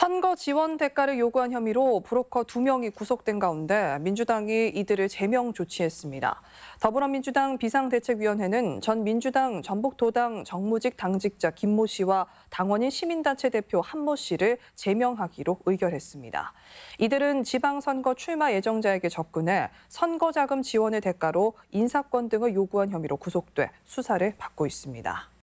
선거 지원 대가를 요구한 혐의로 브로커 2명이 구속된 가운데 민주당이 이들을 제명 조치했습니다. 더불어민주당 비상대책위원회는 전 민주당 전북도당 정무직 당직자 김모 씨와 당원인 시민단체 대표 한모 씨를 제명하기로 의결했습니다. 이들은 지방선거 출마 예정자에게 접근해 선거자금 지원의 대가로 인사권 등을 요구한 혐의로 구속돼 수사를 받고 있습니다.